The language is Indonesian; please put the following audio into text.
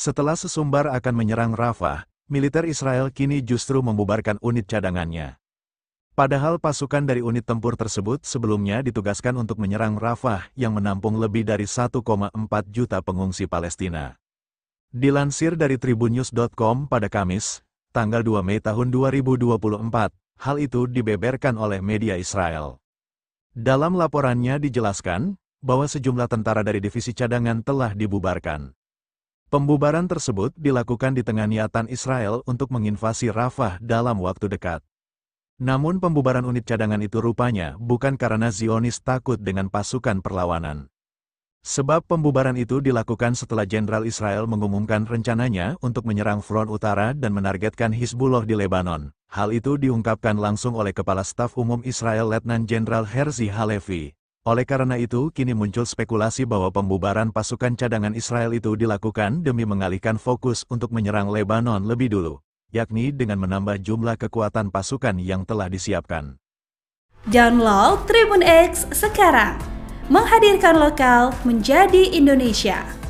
Setelah sesumbar akan menyerang Rafah, militer Israel kini justru membubarkan unit cadangannya. Padahal pasukan dari unit tempur tersebut sebelumnya ditugaskan untuk menyerang Rafah yang menampung lebih dari 1,4 juta pengungsi Palestina. Dilansir dari tribunnews.com pada Kamis, tanggal 2 Mei tahun 2024, hal itu dibeberkan oleh media Israel. Dalam laporannya dijelaskan, bahwa sejumlah tentara dari divisi cadangan telah dibubarkan. Pembubaran tersebut dilakukan di tengah niatan Israel untuk menginvasi Rafah dalam waktu dekat. Namun pembubaran unit cadangan itu rupanya bukan karena Zionis takut dengan pasukan perlawanan. Sebab pembubaran itu dilakukan setelah Jenderal Israel mengumumkan rencananya untuk menyerang front utara dan menargetkan Hizbullah di Lebanon. Hal itu diungkapkan langsung oleh Kepala Staf Umum Israel Letnan Jenderal Herzi Halevi. Oleh karena itu, kini muncul spekulasi bahwa pembubaran pasukan cadangan Israel itu dilakukan demi mengalihkan fokus untuk menyerang Lebanon lebih dulu, yakni dengan menambah jumlah kekuatan pasukan yang telah disiapkan. Download Tribun X sekarang, menghadirkan lokal menjadi Indonesia.